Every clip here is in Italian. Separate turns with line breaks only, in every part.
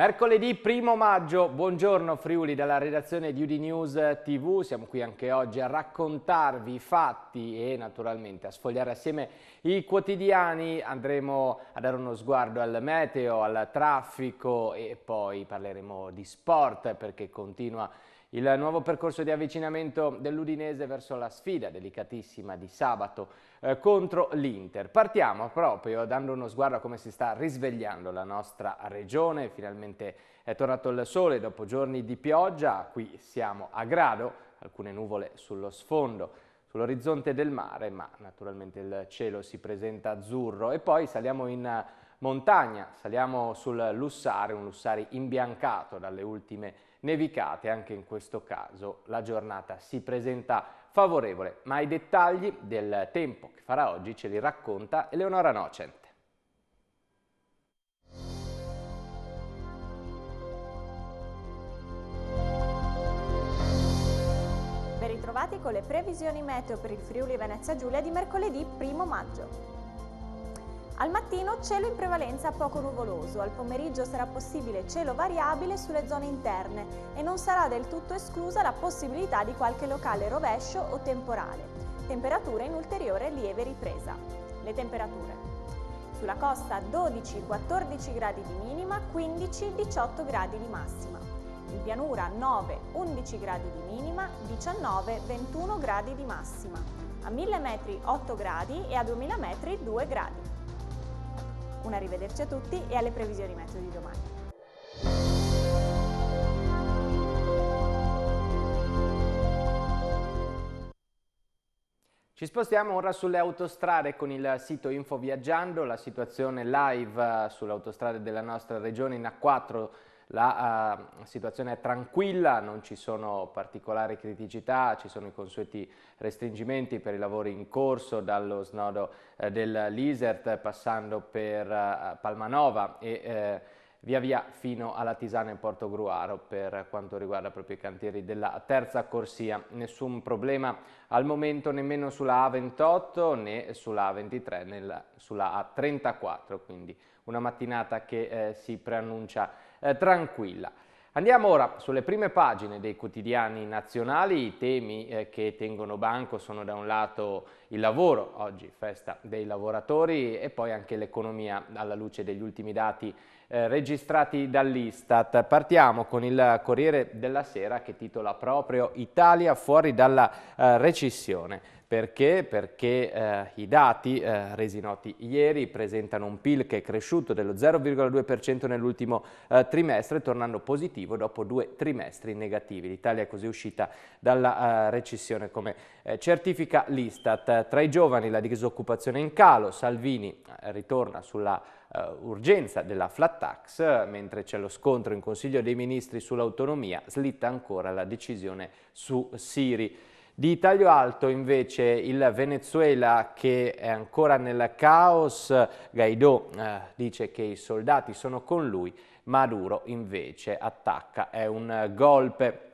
Mercoledì 1 maggio, buongiorno Friuli dalla redazione di Udinews TV, siamo qui anche oggi a raccontarvi i fatti e naturalmente a sfogliare assieme i quotidiani, andremo a dare uno sguardo al meteo, al traffico e poi parleremo di sport perché continua il nuovo percorso di avvicinamento dell'Udinese verso la sfida delicatissima di sabato eh, contro l'Inter. Partiamo proprio dando uno sguardo a come si sta risvegliando la nostra regione, finalmente è tornato il sole dopo giorni di pioggia, qui siamo a grado, alcune nuvole sullo sfondo sull'orizzonte del mare, ma naturalmente il cielo si presenta azzurro. E poi saliamo in montagna, saliamo sul Lussare, un Lussari imbiancato dalle ultime nevicate. Anche in questo caso la giornata si presenta favorevole, ma i dettagli del tempo che farà oggi ce li racconta Eleonora Nocent.
Ben ritrovati con le previsioni meteo per il Friuli Venezia Giulia di mercoledì 1 maggio. Al mattino cielo in prevalenza poco nuvoloso, al pomeriggio sarà possibile cielo variabile sulle zone interne e non sarà del tutto esclusa la possibilità di qualche locale rovescio o temporale. Temperature in ulteriore lieve ripresa. Le temperature. Sulla costa 12-14 gradi di minima, 15-18 gradi di massima. In pianura 9-11 gradi di minima, 19-21 gradi di massima. A 1000 metri 8 gradi e a 2000 metri 2 gradi. Un arrivederci a tutti e alle previsioni meteo di domani.
Ci spostiamo ora sulle autostrade con il sito Info Viaggiando, la situazione live eh, sulle autostrade della nostra regione in A4 la uh, situazione è tranquilla, non ci sono particolari criticità, ci sono i consueti restringimenti per i lavori in corso dallo snodo uh, del Lisert passando per uh, Palmanova e eh, via via fino alla Tisana in Porto Gruaro per quanto riguarda proprio i cantieri della terza corsia. Nessun problema al momento nemmeno sulla A28 né sulla A23 né sulla A34, quindi una mattinata che eh, si preannuncia eh, tranquilla. Andiamo ora sulle prime pagine dei quotidiani nazionali, i temi eh, che tengono banco sono da un lato il lavoro, oggi festa dei lavoratori e poi anche l'economia alla luce degli ultimi dati eh, registrati dall'Istat. Partiamo con il Corriere della Sera che titola proprio Italia fuori dalla eh, recessione. Perché? Perché eh, i dati eh, resi noti ieri presentano un PIL che è cresciuto dello 0,2% nell'ultimo eh, trimestre, tornando positivo dopo due trimestri negativi. L'Italia è così uscita dalla eh, recessione come eh, certifica l'Istat. Tra i giovani la disoccupazione è in calo, Salvini eh, ritorna sulla Uh, urgenza della flat tax, mentre c'è lo scontro in Consiglio dei Ministri sull'autonomia, slitta ancora la decisione su Siri. Di taglio alto invece il Venezuela che è ancora nel caos, Guaidó eh, dice che i soldati sono con lui, Maduro invece attacca, è un golpe.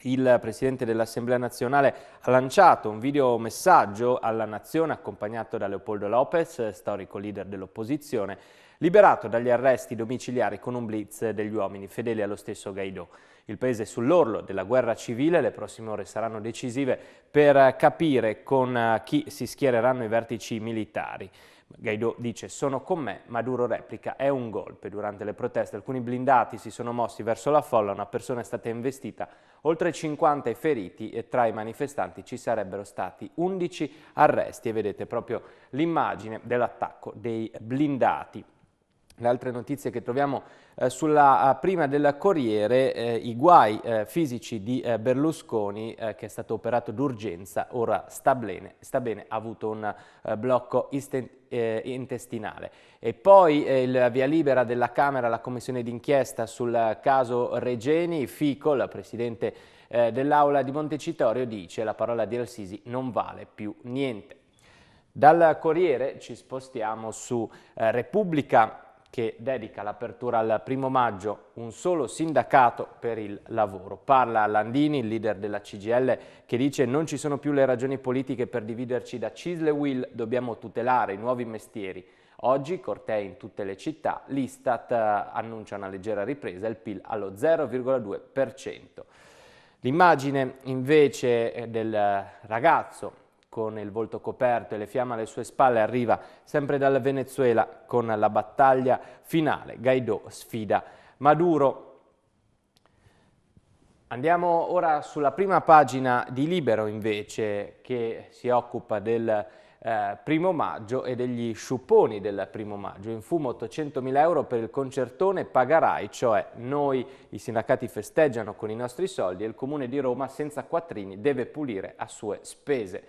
Il Presidente dell'Assemblea nazionale ha lanciato un video messaggio alla nazione accompagnato da Leopoldo Lopez, storico leader dell'opposizione, liberato dagli arresti domiciliari con un blitz degli uomini fedeli allo stesso Guaidó. Il paese è sull'orlo della guerra civile, le prossime ore saranno decisive per capire con eh, chi si schiereranno i vertici militari. Guaidó dice sono con me, Maduro replica è un golpe. Durante le proteste alcuni blindati si sono mossi verso la folla, una persona è stata investita, oltre 50 feriti e tra i manifestanti ci sarebbero stati 11 arresti e vedete proprio l'immagine dell'attacco dei blindati. Le altre notizie che troviamo eh, sulla eh, prima del Corriere, eh, i guai eh, fisici di eh, Berlusconi eh, che è stato operato d'urgenza, ora sta bene, sta bene, ha avuto un blocco intestinale. E poi il via libera della Camera la commissione d'inchiesta sul caso Regeni, Fico, il presidente dell'Aula di Montecitorio, dice la parola di al non vale più niente. Dal Corriere ci spostiamo su Repubblica che dedica l'apertura al primo maggio un solo sindacato per il lavoro. Parla Landini, il leader della CGL, che dice non ci sono più le ragioni politiche per dividerci da Cisle Will, dobbiamo tutelare i nuovi mestieri. Oggi cortei in tutte le città, l'Istat eh, annuncia una leggera ripresa, il PIL allo 0,2%. L'immagine invece eh, del ragazzo con il volto coperto e le fiamme alle sue spalle arriva sempre dal Venezuela con la battaglia finale. Guaidó sfida Maduro. Andiamo ora sulla prima pagina di Libero invece che si occupa del eh, primo maggio e degli sciuponi del primo maggio. In fumo 800.000 euro per il concertone Pagarai, cioè noi i sindacati festeggiano con i nostri soldi e il comune di Roma senza quattrini deve pulire a sue spese.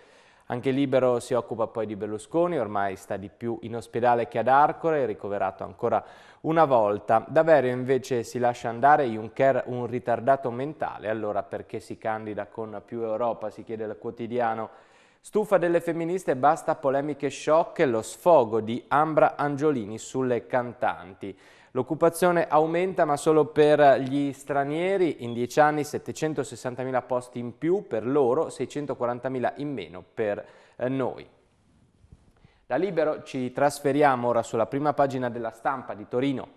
Anche Libero si occupa poi di Berlusconi, ormai sta di più in ospedale che ad Arcore, ricoverato ancora una volta. Daverio invece si lascia andare Juncker un ritardato mentale, allora perché si candida con più Europa, si chiede al quotidiano. Stufa delle femministe, basta polemiche shock, lo sfogo di Ambra Angiolini sulle cantanti. L'occupazione aumenta ma solo per gli stranieri, in dieci anni 760.000 posti in più per loro, 640.000 in meno per eh, noi. Da Libero ci trasferiamo ora sulla prima pagina della stampa di Torino.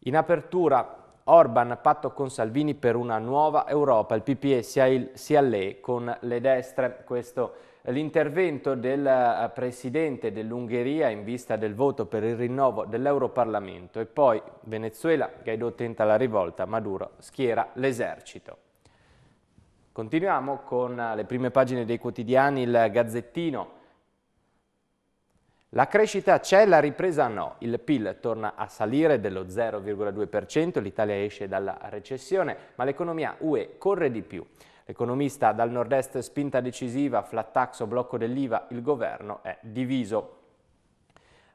In apertura Orban patto con Salvini per una nuova Europa, il PPE sia, il, sia lei con le destre, questo è l'intervento del eh, Presidente dell'Ungheria in vista del voto per il rinnovo dell'Europarlamento e poi Venezuela, Guaidó tenta la rivolta, Maduro schiera l'esercito. Continuiamo con eh, le prime pagine dei quotidiani, il Gazzettino. La crescita c'è, la ripresa no. Il PIL torna a salire dello 0,2%, l'Italia esce dalla recessione, ma l'economia UE corre di più. L'economista dal nord-est spinta decisiva, flat tax o blocco dell'IVA, il governo è diviso.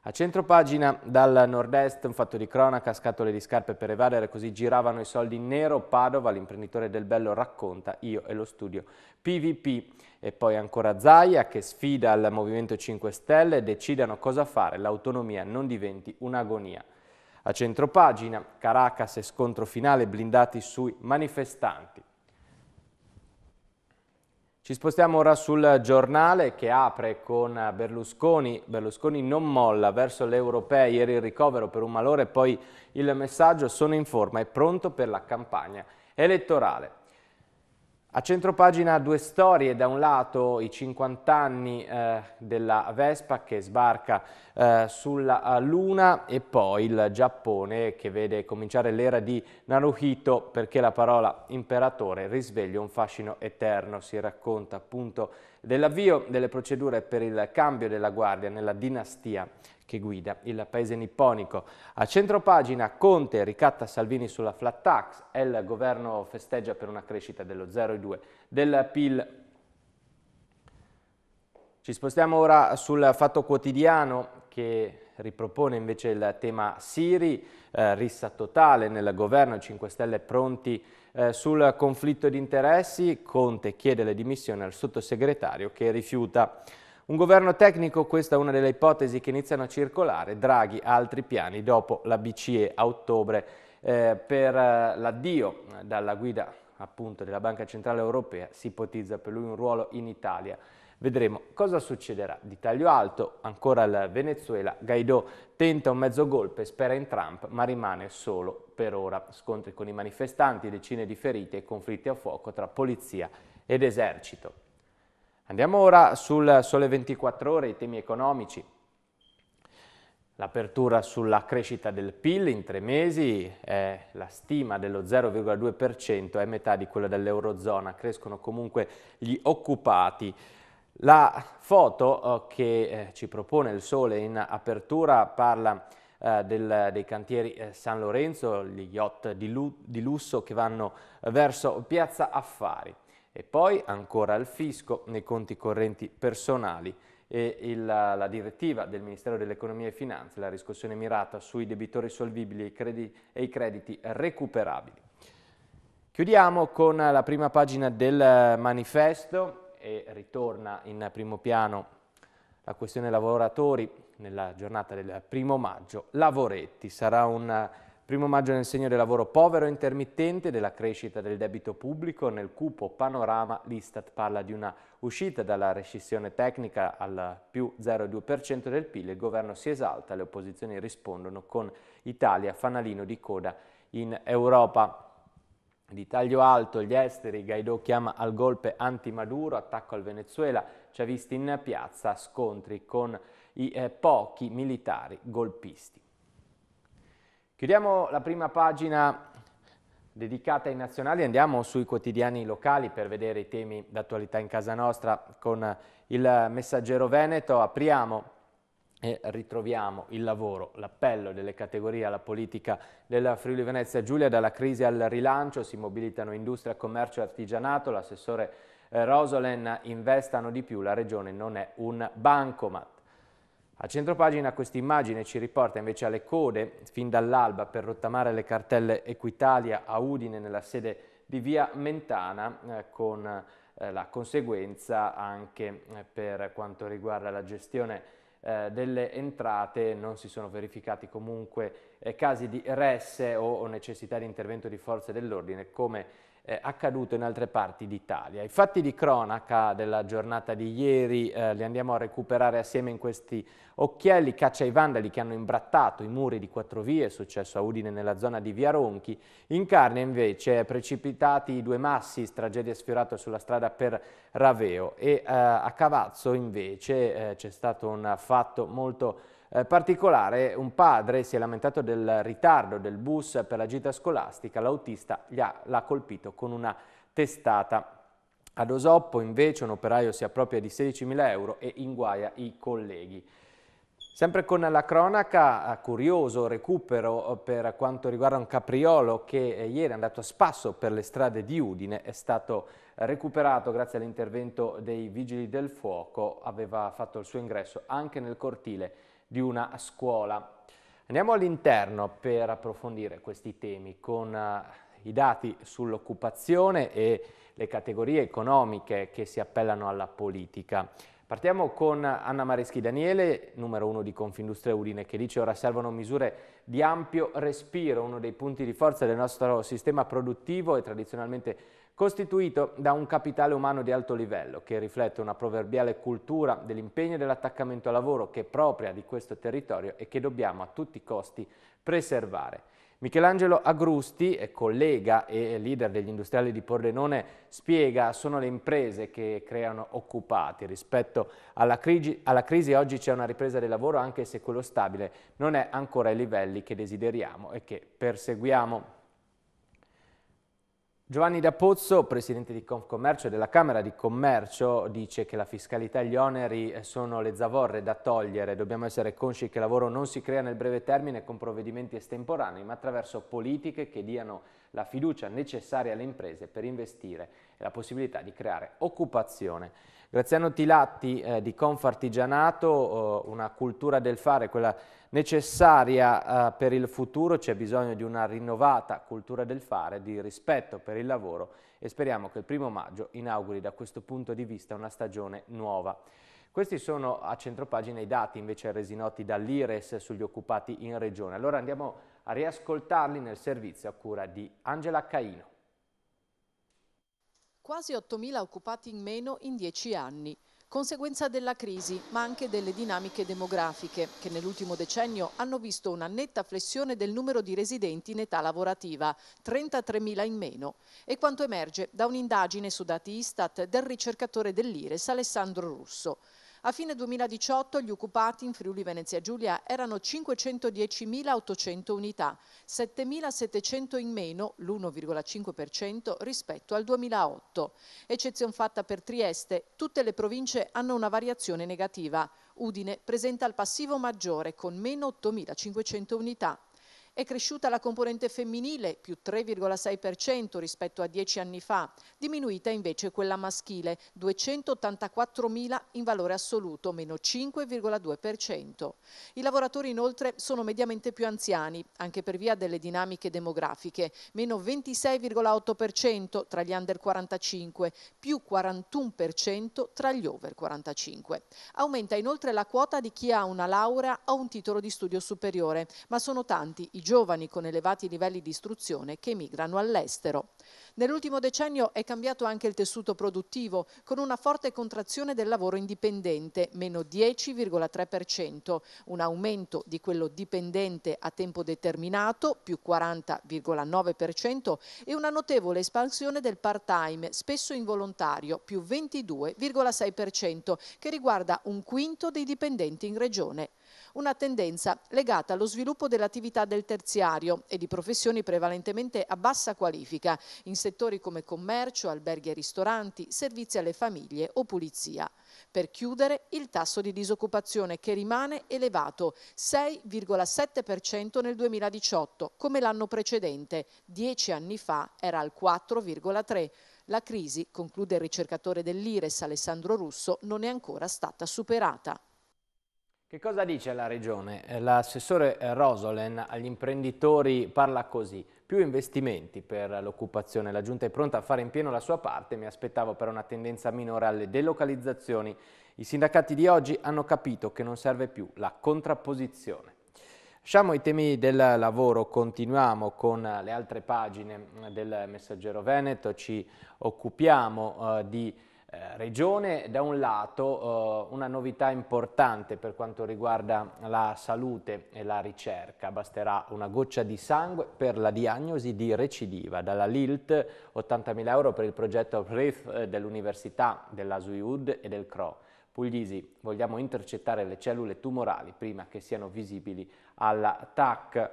A centro pagina dal nord-est un fatto di cronaca, scatole di scarpe per evadere, così giravano i soldi in nero, Padova, l'imprenditore del bello racconta, io e lo studio PVP. E poi ancora Zaia che sfida al Movimento 5 Stelle, decidano cosa fare, l'autonomia non diventi un'agonia. A centro pagina, Caracas e scontro finale blindati sui manifestanti. Ci spostiamo ora sul giornale che apre con Berlusconi. Berlusconi non molla verso l'Europea, ieri il ricovero per un malore, poi il messaggio sono in forma e pronto per la campagna elettorale. A centropagina due storie, da un lato i 50 anni eh, della Vespa che sbarca eh, sulla eh, Luna e poi il Giappone che vede cominciare l'era di Naruhito perché la parola imperatore risveglia un fascino eterno, si racconta appunto dell'avvio delle procedure per il cambio della guardia nella dinastia che guida il paese nipponico. A centro pagina Conte ricatta Salvini sulla flat tax e il governo festeggia per una crescita dello 0,2 del PIL. Ci spostiamo ora sul Fatto Quotidiano che ripropone invece il tema Siri, eh, rissa totale nel governo, 5 Stelle pronti eh, sul conflitto di interessi, Conte chiede le dimissioni al sottosegretario che rifiuta. Un governo tecnico, questa è una delle ipotesi che iniziano a circolare, Draghi ha altri piani dopo la BCE a ottobre eh, per eh, l'addio dalla guida appunto della Banca Centrale Europea, si ipotizza per lui un ruolo in Italia. Vedremo cosa succederà. Di taglio alto, ancora il Venezuela, Guaidó tenta un mezzo golpe, spera in Trump, ma rimane solo per ora. Scontri con i manifestanti, decine di feriti e conflitti a fuoco tra polizia ed esercito. Andiamo ora sul Sole 24 Ore, i temi economici. L'apertura sulla crescita del PIL in tre mesi, è la stima dello 0,2% è metà di quella dell'Eurozona, crescono comunque gli occupati. La foto eh, che eh, ci propone il Sole in apertura parla eh, del, dei cantieri San Lorenzo, gli yacht di lusso che vanno verso Piazza Affari. E poi ancora il fisco nei conti correnti personali e il, la, direttiva del Ministero dell'Economia e Finanze, la riscossione mirata sui debitori solvibili e i, credi, e i crediti recuperabili. Chiudiamo con la prima pagina del manifesto e ritorna in primo piano la questione lavoratori nella giornata del primo maggio. Lavoretti sarà un Primo maggio nel segno del lavoro povero e intermittente, della crescita del debito pubblico, nel cupo panorama l'Istat parla di una uscita dalla rescissione tecnica al più 0,2% del PIL, il governo si esalta, le opposizioni rispondono con Italia, fanalino di coda in Europa. Di taglio alto gli esteri, Guaidó chiama al golpe anti-Maduro, attacco al Venezuela, ci ha visti in piazza scontri con i eh, pochi militari golpisti. Chiudiamo la prima pagina dedicata ai nazionali, andiamo sui quotidiani locali per vedere i temi d'attualità in casa nostra con il messaggero Veneto, apriamo e ritroviamo il lavoro, l'appello delle categorie alla politica della Friuli Venezia Giulia, dalla crisi al rilancio si mobilitano industria, commercio e artigianato, l'assessore eh, Rosolen investano di più, la regione non è un bancomat. A centropagina questa immagine ci riporta invece alle code fin dall'alba per rottamare le cartelle Equitalia a Udine nella sede di via Mentana eh, con eh, la conseguenza anche eh, per quanto riguarda la gestione eh, delle entrate non si sono verificati comunque eh, casi di resse o, o necessità di intervento di forze dell'ordine come eh, accaduto in altre parti d'Italia. I fatti di cronaca della giornata di ieri eh, li andiamo a recuperare assieme in questi occhielli, caccia ai vandali che hanno imbrattato i muri di quattro vie, è successo a Udine nella zona di Via Ronchi, in carne invece precipitati i due massi, tragedia sfiorata sulla strada per Raveo e eh, a Cavazzo invece eh, c'è stato un fatto molto eh, particolare, un padre si è lamentato del ritardo del bus per la gita scolastica, l'autista l'ha colpito con una testata. Ad Osoppo invece un operaio si appropria di 16.000 euro e inguaia i colleghi. Sempre con la cronaca, eh, curioso recupero eh, per quanto riguarda un capriolo che ieri è andato a spasso per le strade di Udine, è stato recuperato grazie all'intervento dei Vigili del Fuoco, aveva fatto il suo ingresso anche nel cortile di una scuola. Andiamo all'interno per approfondire questi temi con eh, i dati sull'occupazione e le categorie economiche che si appellano alla politica. Partiamo con Anna Mareschi Daniele, numero uno di Confindustria Udine, che dice ora servono misure di ampio respiro, uno dei punti di forza del nostro sistema produttivo e tradizionalmente costituito da un capitale umano di alto livello che riflette una proverbiale cultura dell'impegno e dell'attaccamento al lavoro che è propria di questo territorio e che dobbiamo a tutti i costi preservare. Michelangelo Agrusti, collega e leader degli industriali di Pordenone, spiega sono le imprese che creano occupati. Rispetto alla crisi, alla crisi oggi c'è una ripresa del lavoro anche se quello stabile non è ancora ai livelli che desideriamo e che perseguiamo. Giovanni da Pozzo, presidente di Confcommercio e della Camera di Commercio, dice che la fiscalità e gli oneri eh, sono le zavorre da togliere. Dobbiamo essere consci che il lavoro non si crea nel breve termine con provvedimenti estemporanei, ma attraverso politiche che diano la fiducia necessaria alle imprese per investire e la possibilità di creare occupazione. Graziano Tilatti eh, di Confartigianato, eh, una cultura del fare, quella necessaria eh, per il futuro, c'è bisogno di una rinnovata cultura del fare, di rispetto per il lavoro e speriamo che il primo maggio inauguri da questo punto di vista una stagione nuova. Questi sono a centropagina i dati invece resi noti dall'IRES sugli occupati in regione. Allora andiamo a riascoltarli nel servizio a cura di Angela Caino
quasi 8.000 occupati in meno in 10 anni. Conseguenza della crisi, ma anche delle dinamiche demografiche, che nell'ultimo decennio hanno visto una netta flessione del numero di residenti in età lavorativa, 33.000 in meno. E quanto emerge da un'indagine su dati Istat del ricercatore dell'Ires Alessandro Russo. A fine 2018 gli occupati in Friuli Venezia Giulia erano 510.800 unità, 7.700 in meno, l'1,5% rispetto al 2008. Eccezion fatta per Trieste, tutte le province hanno una variazione negativa. Udine presenta il passivo maggiore con meno 8.500 unità, è cresciuta la componente femminile, più 3,6% rispetto a dieci anni fa, diminuita invece quella maschile, 284.000 in valore assoluto, meno 5,2%. I lavoratori inoltre sono mediamente più anziani, anche per via delle dinamiche demografiche, meno 26,8% tra gli under 45, più 41% tra gli over 45. Aumenta inoltre la quota di chi ha una laurea o un titolo di studio superiore, ma sono tanti i giovani con elevati livelli di istruzione che emigrano all'estero. Nell'ultimo decennio è cambiato anche il tessuto produttivo, con una forte contrazione del lavoro indipendente, meno 10,3%, un aumento di quello dipendente a tempo determinato, più 40,9%, e una notevole espansione del part-time, spesso involontario, più 22,6%, che riguarda un quinto dei dipendenti in regione una tendenza legata allo sviluppo dell'attività del terziario e di professioni prevalentemente a bassa qualifica in settori come commercio, alberghi e ristoranti, servizi alle famiglie o pulizia. Per chiudere, il tasso di disoccupazione che rimane elevato, 6,7% nel 2018, come l'anno precedente, dieci anni fa era al 4,3%. La crisi, conclude il ricercatore dell'IRES Alessandro Russo, non è ancora stata superata.
Che cosa dice la Regione? Eh, l'assessore Rosolen agli imprenditori parla così. Più investimenti per l'occupazione. La Giunta è pronta a fare in pieno la sua parte. Mi aspettavo però una tendenza minore alle delocalizzazioni. I sindacati di oggi hanno capito che non serve più la contrapposizione. Lasciamo i temi del lavoro, continuiamo con eh, le altre pagine eh, del Messaggero Veneto. Ci occupiamo eh, di eh, regione, da un lato eh, una novità importante per quanto riguarda la salute e la ricerca, basterà una goccia di sangue per la diagnosi di recidiva, dalla LILT 80.000 euro per il progetto RIF dell'Università della SUIUD e del CRO. Puglisi, vogliamo intercettare le cellule tumorali prima che siano visibili alla TAC.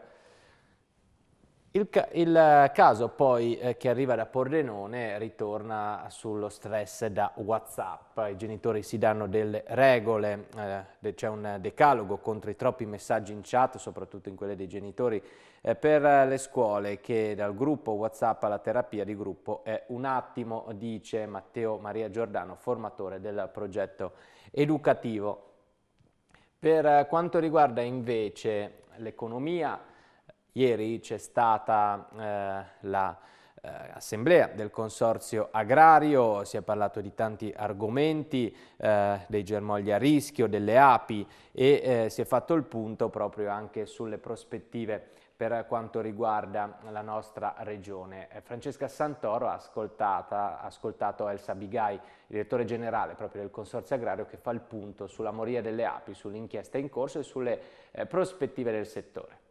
Il, ca il, caso poi eh, che arriva da Pordenone ritorna sullo stress da Whatsapp, i genitori si danno delle regole, eh, c'è un decalogo contro i troppi messaggi in chat, soprattutto in quelle dei genitori, eh, per le scuole che dal gruppo Whatsapp alla terapia di gruppo è un attimo, dice Matteo Maria Giordano, formatore del progetto educativo. Per eh, quanto riguarda invece l'economia, Ieri c'è stata eh, la eh, assemblea del consorzio agrario, si è parlato di tanti argomenti, eh, dei germogli a rischio, delle api e eh, si è fatto il punto proprio anche sulle prospettive per quanto riguarda la nostra regione. Eh, Francesca Santoro ha ascoltato Elsa Bigai, direttore generale proprio del Consorzio Agrario, che fa il punto sulla moria delle api, sull'inchiesta in corso e sulle eh, prospettive del settore.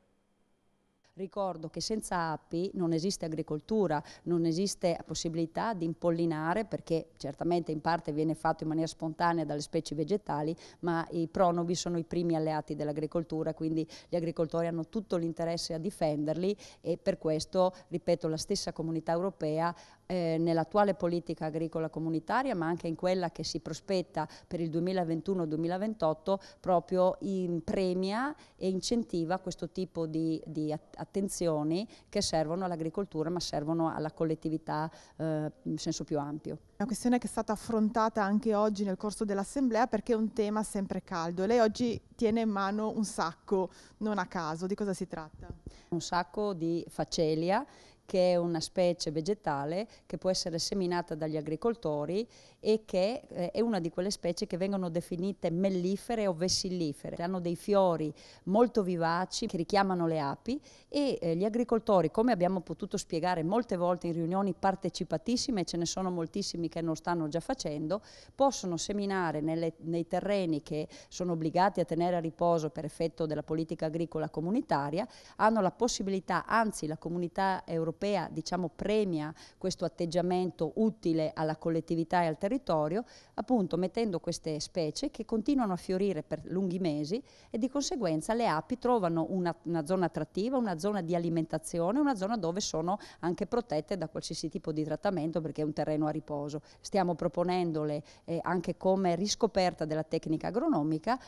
Ricordo che senza api non esiste agricoltura, non esiste possibilità di impollinare perché certamente in parte viene fatto in maniera spontanea dalle specie vegetali, ma i pronovi sono i primi alleati dell'agricoltura, quindi gli agricoltori hanno tutto l'interesse a difenderli e per questo, ripeto, la stessa comunità europea eh, nell'attuale politica agricola comunitaria, ma anche in quella che si prospetta per il 2021-2028, proprio premia e incentiva questo tipo di, di attività attenzioni che servono all'agricoltura ma servono alla collettività eh, in senso più ampio.
È Una questione che è stata affrontata anche oggi nel corso dell'assemblea perché è un tema sempre caldo. Lei oggi tiene in mano un sacco, non a caso, di cosa si tratta? Un sacco di facelia
che è una specie vegetale che può essere seminata dagli agricoltori e che eh, è una di quelle specie che vengono definite mellifere o vessillifere. Hanno dei fiori molto vivaci che richiamano le api e eh, gli agricoltori, come abbiamo potuto spiegare molte volte in riunioni partecipatissime, ce ne sono moltissimi che non stanno già facendo, possono seminare nelle, nei terreni che sono obbligati a tenere a riposo per effetto della politica agricola comunitaria, hanno la possibilità, anzi la comunità europea europea diciamo, premia questo atteggiamento utile alla collettività e al territorio, appunto mettendo queste specie che continuano a fiorire per lunghi mesi e di conseguenza le api trovano una, una zona attrattiva, una zona di alimentazione, una zona dove sono anche protette da qualsiasi tipo di trattamento perché è un terreno a riposo. Stiamo proponendole eh, anche come riscoperta della tecnica agronomica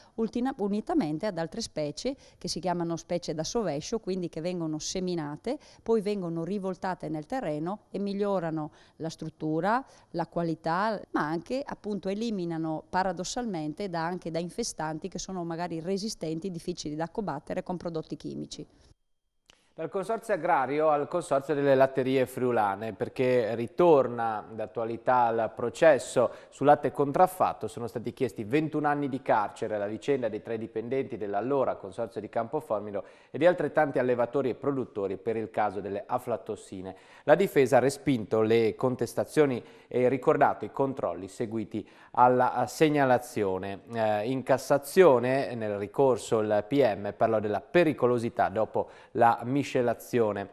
unitamente ad altre specie che si chiamano specie da sovescio, quindi che vengono seminate, poi vengono riposte rivoltate nel terreno e migliorano la struttura, la qualità, ma anche appunto eliminano paradossalmente da, anche da infestanti che sono magari resistenti, difficili da combattere con prodotti chimici.
Dal consorzio agrario al consorzio delle latterie friulane perché ritorna d'attualità al processo sul latte contraffatto. Sono stati chiesti 21 anni di carcere alla vicenda dei tre dipendenti dell'allora consorzio di Campoformido e di altrettanti allevatori e produttori per il caso delle aflatossine. La difesa ha respinto le contestazioni e ricordato i controlli seguiti alla segnalazione. Eh, in Cassazione nel ricorso il PM parlò della pericolosità dopo la miscela colpisce l'azione.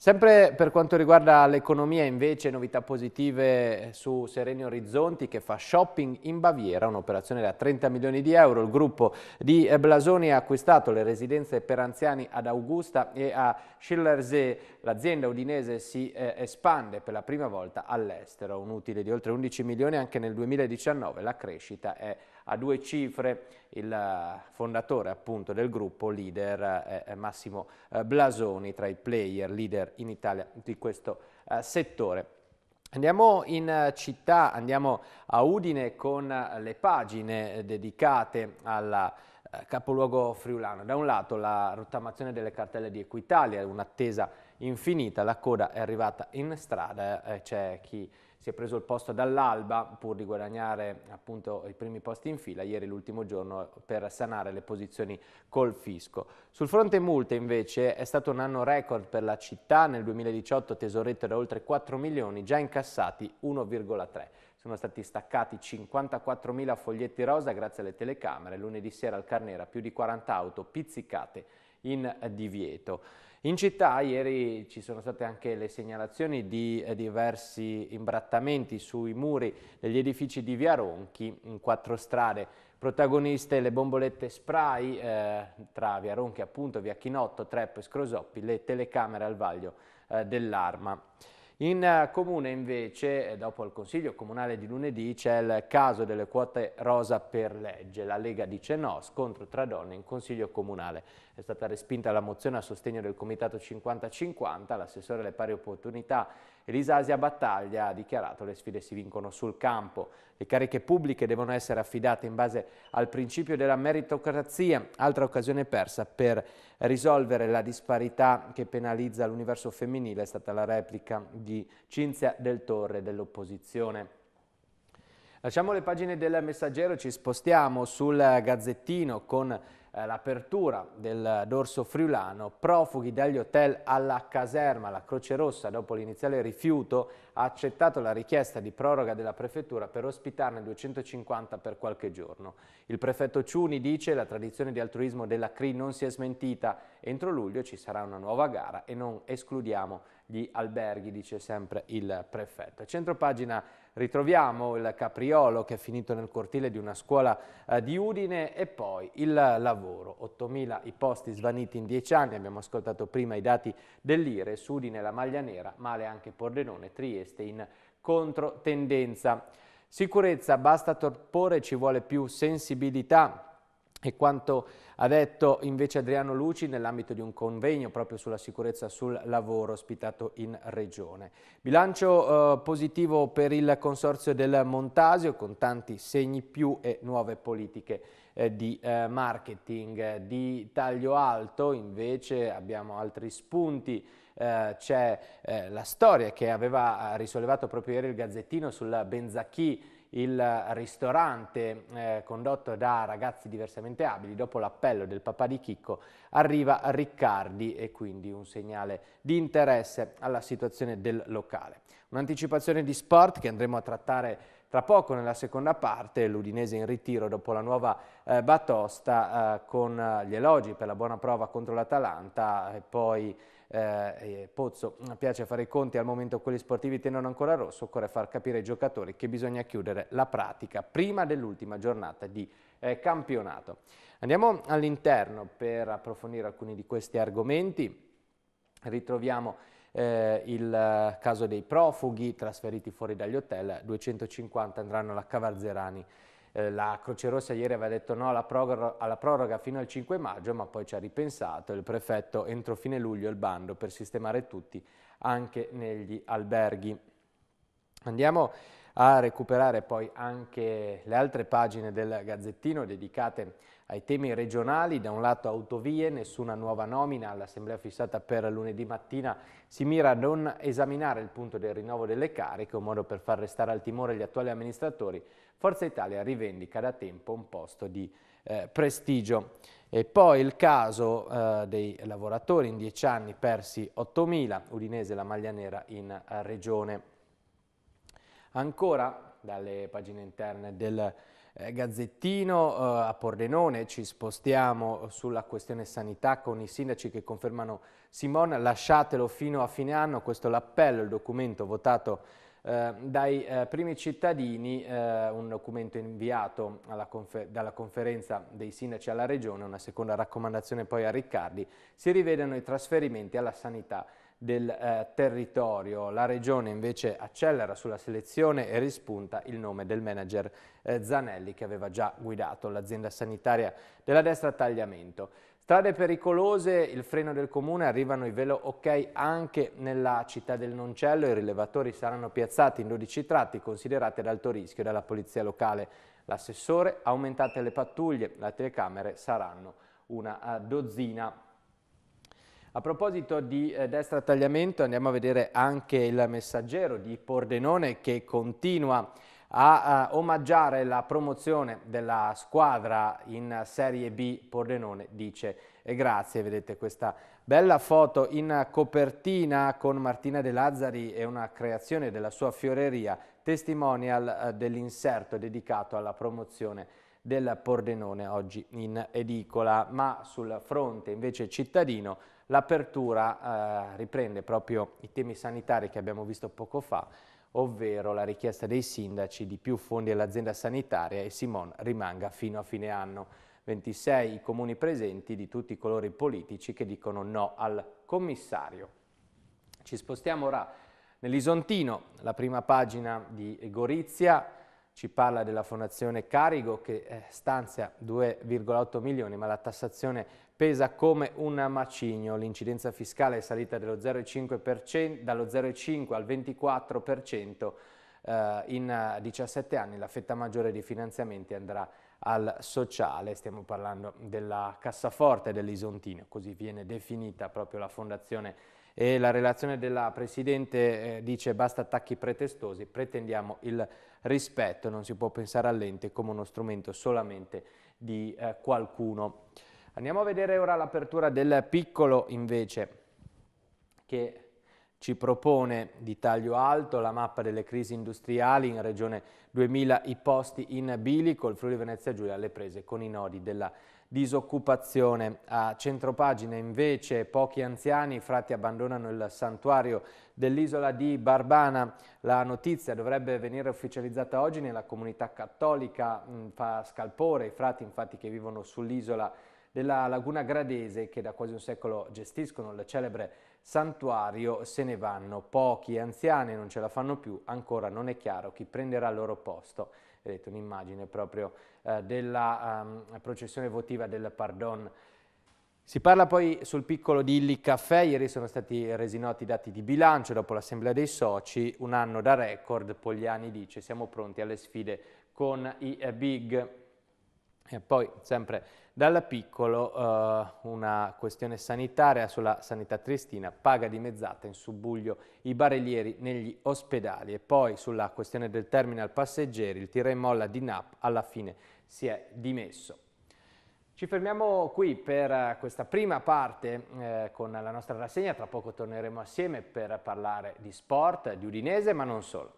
Sempre per quanto riguarda l'economia invece novità positive su Sereni Orizzonti che fa shopping in Baviera, un'operazione da 30 milioni di euro. Il gruppo di Blasoni ha acquistato le residenze per anziani ad Augusta e a Schillersee. L'azienda udinese si eh, espande per la prima volta all'estero, un utile di oltre 11 milioni anche nel 2019, la crescita è a due cifre il eh, fondatore appunto del gruppo, leader eh, eh Massimo eh, Blasoni, tra i player leader in Italia di questo eh, settore. Andiamo in città, andiamo a Udine con le pagine dedicate al capoluogo friulano. Da un lato la rottamazione delle cartelle di Equitalia, un'attesa infinita, la coda è arrivata in strada, c'è chi si è preso il posto dall'alba pur di guadagnare appunto i primi posti in fila, ieri l'ultimo giorno per sanare le posizioni col fisco. Sul fronte multe invece è stato un anno record per la città, nel 2018 tesoretto da oltre 4 milioni, già incassati 1,3. Sono stati staccati 54 mila foglietti rosa grazie alle telecamere, lunedì sera al Carnera più di 40 auto pizzicate in divieto. In città ieri ci sono state anche le segnalazioni di eh, diversi imbrattamenti sui muri degli edifici di Via Ronchi in quattro strade. Protagoniste le bombolette spray eh, tra Via Ronchi appunto, Via Chinotto, Treppo e Scrosoppi, le telecamere al vaglio eh, dell'arma. In eh, comune invece, eh, dopo il Consiglio Comunale di lunedì, c'è il caso delle quote rosa per legge. La Lega dice no, scontro tra donne in Consiglio Comunale è stata respinta la mozione a sostegno del Comitato 50-50, l'assessore alle pari opportunità Elisasia Battaglia ha dichiarato le sfide si vincono sul campo, le cariche pubbliche devono essere affidate in base al principio della meritocrazia, altra occasione persa per risolvere la disparità che penalizza l'universo femminile è stata la replica di Cinzia del Torre dell'opposizione. Lasciamo le pagine del messaggero, ci spostiamo sul Gazzettino con eh, l'apertura del dorso friulano, profughi dagli hotel alla caserma, la Croce Rossa dopo l'iniziale rifiuto ha accettato la richiesta di proroga della prefettura per ospitarne 250 per qualche giorno. Il prefetto Ciuni dice che la tradizione di altruismo della CRI non si è smentita, entro luglio ci sarà una nuova gara e non escludiamo gli alberghi, dice sempre il prefetto. Centro pagina ritroviamo il capriolo che è finito nel cortile di una scuola eh, di Udine e poi il lavoro. 8.000 i posti svaniti in 10 anni, abbiamo ascoltato prima i dati dell'IRE, su Udine la maglia nera, male anche Pordenone, Trieste in controtendenza. Sicurezza, basta torpore, ci vuole più sensibilità e quanto ha detto invece Adriano Luci nell'ambito di un convegno proprio sulla sicurezza sul lavoro ospitato in regione. Bilancio eh, positivo per il consorzio del Montasio con tanti segni più e nuove politiche eh, di eh, marketing. Eh, di taglio alto invece abbiamo altri spunti eh, c'è eh, la storia che aveva risollevato proprio ieri il Gazzettino sulla Benzacchi il ristorante eh, condotto da ragazzi diversamente abili, dopo l'appello del papà di Chicco, arriva Riccardi e quindi un segnale di interesse alla situazione del locale. Un'anticipazione di sport che andremo a trattare tra poco nella seconda parte, l'Udinese in ritiro dopo la nuova eh, batosta eh, con gli elogi per la buona prova contro l'Atalanta e poi eh, Pozzo mm, piace fare i conti, al momento quelli sportivi tenono ancora rosso, occorre far capire ai giocatori che bisogna chiudere la pratica prima dell'ultima giornata di eh, campionato. Andiamo all'interno per approfondire alcuni di questi argomenti, ritroviamo eh, il caso dei profughi trasferiti fuori dagli hotel, 250 andranno alla Cavarzerani eh, la Croce Rossa ieri aveva detto no alla proroga, alla proroga fino al 5 maggio, ma poi ci ha ripensato il prefetto entro fine luglio il bando per sistemare tutti anche negli alberghi. Andiamo a recuperare poi anche le altre pagine del Gazzettino dedicate ai temi regionali, da un lato autovie, nessuna nuova nomina, all'assemblea fissata per lunedì mattina si mira a non esaminare il punto del rinnovo delle cariche, un modo per far restare al timore gli attuali amministratori Forza Italia rivendica da tempo un posto di eh, prestigio. E poi il caso eh, dei lavoratori in dieci anni persi 8.000, Udinese la maglia nera in eh, regione. Ancora dalle pagine interne del eh, Gazzettino eh, a Pordenone ci spostiamo sulla questione sanità con i sindaci che confermano Simone, lasciatelo fino a fine anno, questo è l'appello, il documento votato eh, dai eh, primi cittadini eh, un documento inviato confer dalla conferenza dei sindaci alla regione, una seconda raccomandazione poi a Riccardi, si rivedono i trasferimenti alla sanità del eh, territorio. La regione invece accelera sulla selezione e rispunta il nome del manager eh, Zanelli che aveva già guidato l'azienda sanitaria della destra Tagliamento. Strade pericolose, il freno del comune, arrivano i velo ok anche nella città del Noncello, i rilevatori saranno piazzati in 12 tratti considerati ad alto rischio dalla polizia locale. L'assessore, aumentate le pattuglie, le telecamere saranno una eh, dozzina. A proposito di eh, destra tagliamento andiamo a vedere anche il messaggero di Pordenone che continua a eh, omaggiare la promozione della squadra in Serie B Pordenone dice e grazie, vedete questa bella foto in copertina con Martina De Lazzari e una creazione della sua fioreria, testimonial eh, dell'inserto dedicato alla promozione del Pordenone oggi in edicola, ma sul fronte invece cittadino l'apertura eh, riprende proprio i temi sanitari che abbiamo visto poco fa ovvero la richiesta dei sindaci di più fondi all'azienda sanitaria e Simon rimanga fino a fine anno. 26 i comuni presenti di tutti i colori politici che dicono no al commissario. Ci spostiamo ora nell'Isontino, la prima pagina di Gorizia, ci parla della Fondazione Carigo che eh, stanzia 2,8 milioni ma la tassazione pesa come un macigno. L'incidenza fiscale è salita dallo 0,5 al 24% eh, in 17 eh, anni. La fetta maggiore dei finanziamenti andrà al sociale, stiamo parlando della cassaforte dell'Isontino, così viene definita proprio la Fondazione Carigo e la relazione della Presidente eh, dice basta attacchi pretestosi, pretendiamo il rispetto, non si può pensare all'ente come uno strumento solamente di eh, qualcuno. Andiamo a vedere ora l'apertura del piccolo invece che ci propone di taglio alto la mappa delle crisi industriali in regione 2000 i posti in bilico, il Friuli Venezia Giulia alle prese con i nodi della disoccupazione. A centropagina invece pochi anziani i frati abbandonano il santuario dell'isola di Barbana. La notizia dovrebbe venire ufficializzata oggi nella comunità cattolica, mm, fa scalpore i frati infatti che vivono sull'isola della Laguna Gradese che da quasi un secolo gestiscono il celebre santuario se ne vanno pochi anziani non ce la fanno più ancora non è chiaro chi prenderà il loro posto vedete un'immagine proprio eh, della um, processione votiva del pardon. Si parla poi sul piccolo di Illy Caffè, ieri sono stati resi noti i dati di bilancio dopo l'assemblea dei soci, un anno da record, Pogliani dice siamo pronti alle sfide con i big. E poi, sempre dalla piccolo, eh, una questione sanitaria sulla sanità triestina, paga dimezzata in subbuglio i barellieri negli ospedali. E poi sulla questione del terminal passeggeri, il tira e molla di NAP alla fine si è dimesso. Ci fermiamo qui per questa prima parte eh, con la nostra rassegna, tra poco torneremo assieme per parlare di sport, di Udinese, ma non solo.